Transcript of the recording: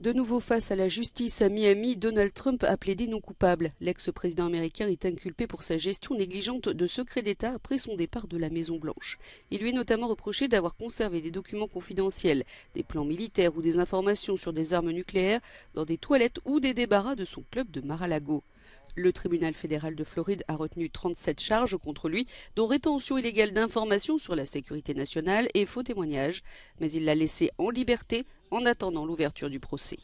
De nouveau face à la justice à Miami, Donald Trump a plaidé non coupable. L'ex-président américain est inculpé pour sa gestion négligente de secrets d'État après son départ de la Maison-Blanche. Il lui est notamment reproché d'avoir conservé des documents confidentiels, des plans militaires ou des informations sur des armes nucléaires dans des toilettes ou des débarras de son club de Mar-a-Lago. Le tribunal fédéral de Floride a retenu 37 charges contre lui, dont rétention illégale d'informations sur la sécurité nationale et faux témoignages, mais il l'a laissé en liberté en attendant l'ouverture du procès.